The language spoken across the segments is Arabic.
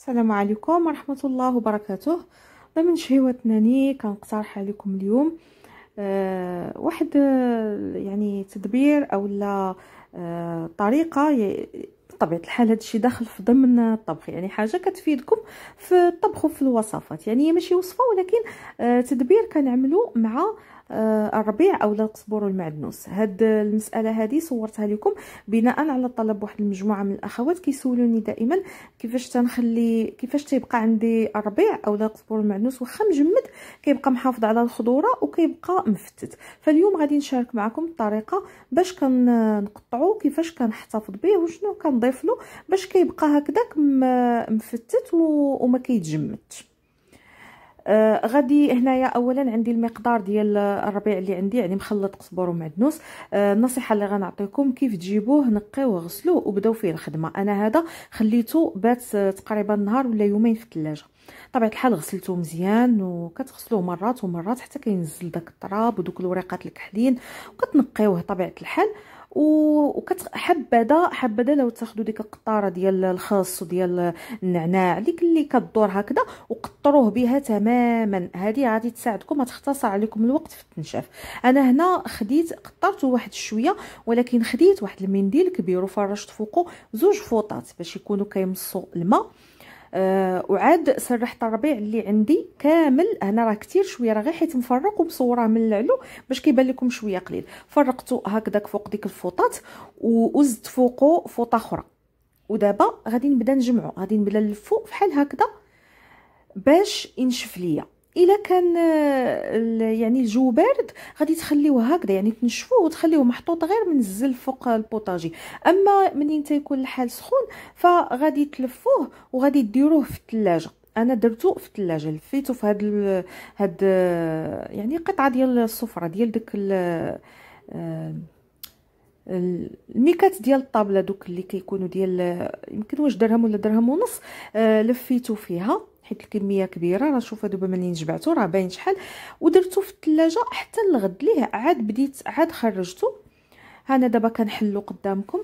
السلام عليكم ورحمة الله وبركاته ضمن شهوة ناني كنقترح عليكم اليوم أه واحد آه، يعني تدبير او لا أه طريقة بطبيعه الحال هذا الشيء داخل في ضمن الطبخ يعني حاجه كتفيدكم في الطبخ وفي الوصفات يعني ماشي وصفه ولكن آه، تدبير كنعملو مع آه، الربيع او القزبور والمعدنوس هاد المساله هذه صورتها لكم بناء على طلب واحد المجموعه من الاخوات كيسولوني دائما كيفاش تنخلي كيفاش تيبقى عندي الربيع او القزبور والمعدنوس واخا مجمد كيبقى محافظ على الخضوره وكيبقى مفتت فاليوم غادي نشارك معكم الطريقه باش كنقطعو كيفاش كنحتفظ به وشنو كنضيف له باش كيبقى هكذاك مفتت وما كيتجمدش آه غادي هنايا اولا عندي المقدار ديال الربيع اللي عندي يعني مخلط قزبر ومعدنوس آه النصيحه اللي غنعطيكم كيف تجيبوه نقيوه غسلوه وبداو فيه الخدمه انا هذا خليته بات آه، تقريبا نهار ولا يومين في الثلاجه طبعا الحال غسلته مزيان وكتغسلوه مرات ومرات حتى كينزل داك التراب ودوك الوريقات الكحلين وكتنقيوه طبيعه الحال وكتحبذا حبذا لو تاخذوا ديك القطاره ديال الخاص وديال النعناع ديك اللي كدور هكذا وقطروه بها تماما هذه غادي تساعدكم تختصر عليكم الوقت في التنشاف انا هنا خديت قطرته واحد شويه ولكن خديت واحد المنديل كبير وفرشت فوقه زوج فوطات باش يكونوا كيمصوا الماء آه وعاد سرحت الربيع اللي عندي كامل هنا راه كثير شويه راه غير حيت مفرق ومصوره من العلو باش كيبان لكم شويه قليل فرقته هكذاك فوق ديك الفوطات وزدت فوقه فوطه اخرى ودابا غادي نبدا نجمعو غادي نبدا نلفو بحال هكذا باش ينشف ليا الا كان آه، يعني الجو بارد غادي تخليوه هكذا يعني تنشفوه وتخليوه محطوط غير من الزل فوق البوطاجي اما منين تيكون الحال سخون فغادي تلفوه وغادي ديروه في الثلاجه انا درتو في الثلاجه لفيتو في هاد ال... هاد آه، يعني قطعه ديال الصفره ديال داك آه، ال... الميكات ديال الطابله دوك اللي كيكونوا ديال يمكن واش درهم ولا درهم ونص لفيتو فيها حيت الكميه كبيره راه شوفوا دابا منين جبعته راه باين شحال ودرته في الثلاجه حتى الغد ليه عاد بديت عاد خرجته ها انا دابا كنحلو قدامكم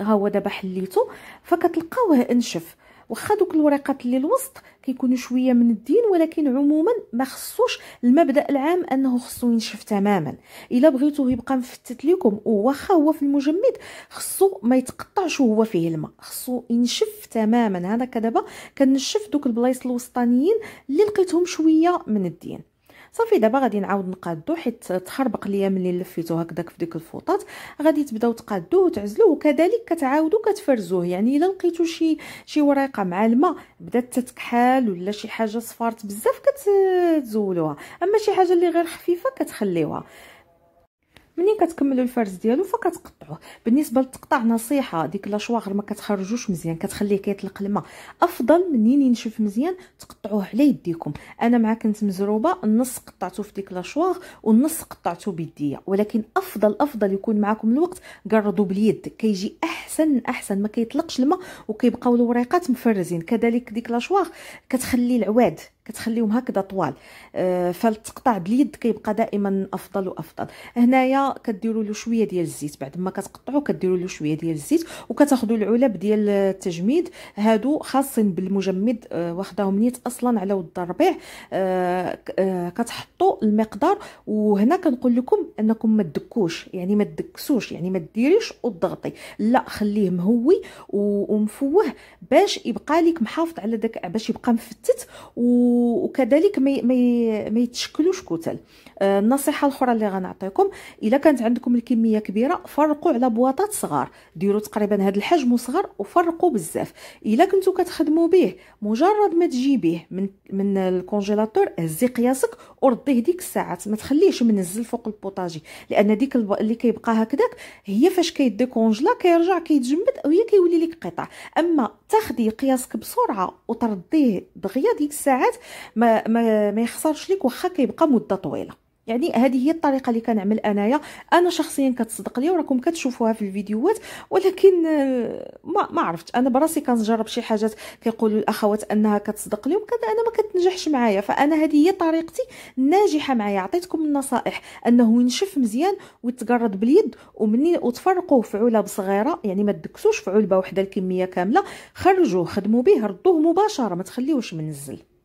ها هو دابا حليته فكتلقاوه انشف واخا دوك الورقات اللي الوسط كيكونوا شويه من الدين ولكن عموما ما خصوش المبدا العام انه خصو ينشف تماما الا بغيتوه يبقى مفتت لكم واخا هو في المجمد خصو ما يتقطعش وهو فيه الماء خصو ينشف تماما هذا كدابا كنشف دوك البلايص الوسطانيين اللي لقيتهم شويه من الدين صافي دابا غادي نعاود نقادو حيت تخربق ليا ملي لفيتو هكداك في ديك الفوطات غادي تبداو تقادوه وتعزلوه وكذلك كتعاودو كتفرزوه يعني الا لقيتو شي شي وريقه مع الماء بدات تتكحل ولا شي حاجه صفارت بزاف كتزولوها اما شي حاجه اللي غير خفيفه كتخليوها ملي كتكملوا الفرز ديالو فكتقطعوه بالنسبه للتقطع نصيحه ديك لاشواغر ما كتخرجوش مزيان كتخليه كيطلق الماء افضل منين ينشف مزيان تقطعوه على يديكم انا مع كنت مزروبه النص قطعته في ديك لاشواغ والنص قطعته بيديا ولكن افضل افضل يكون معاكم الوقت قرضوا باليد كيجي احسن احسن ما كيطلقش الماء وكيبقاو الوريقات مفرزين كذلك ديك لاشواغ كتخلي العواد كتخليهم هكذا طوال آه، فالتقطع باليد كيبقى دائما افضل وافضل هنايا كديروا له شويه ديال الزيت بعد ما كتقطعوا كديروا له شويه ديال الزيت وكتاخذوا العلب ديال التجميد هادو خاصين بالمجمد آه، واخداهم نيت اصلا على ود الربيع آه، كتحطوا المقدار وهنا كنقول لكم انكم ما تدكوش يعني ما تدكسوش يعني ما ديريش وتضغطي لا خليه مهوي ومفوه باش يبقى لك محافظ على داك باش يبقى مفتت و وكذلك ما يتشكلوش كتل آه، النصيحه الاخرى اللي غنعطيكم الا كانت عندكم الكميه كبيره فرقوا على بواطات صغار ديروا تقريبا هذا الحجم وصغر وفرقوا بزاف الا كنتو كتخدموا به مجرد ما تجيبيه من من الكونجيلاتور هزي قياسك ورديه ديك الساعات ما تخليهش منزل فوق البوطاجي لان ديك اللي كيبقى هكذاك هي فاش كيديكونجلا كيرجع كيتجمد وهي كيولي لك قطع اما تاخدي قياسك بسرعه وترديه دغيا ديك الساعات ما ما, ما يخسرش ليك واخا كيبقى مده طويله يعني هذه هي الطريقه اللي كنعمل انايا انا شخصيا كتصدق لي وراكم كتشوفوها في الفيديوهات ولكن آه، ما ما عرفت انا براسي كنجرب شي حاجات كيقولوا الاخوات انها كتصدق لي وكذا انا ما كتنجحش معايا فانا هذه هي طريقتي الناجحه معايا عطيتكم النصائح انه ينشف مزيان ويتقرض باليد ومني وتفرقوه في علب صغيره يعني ما تدكسوش في علبه وحده الكميه كامله خرجوه خدموا به ردوه مباشره ما تخليوش منزل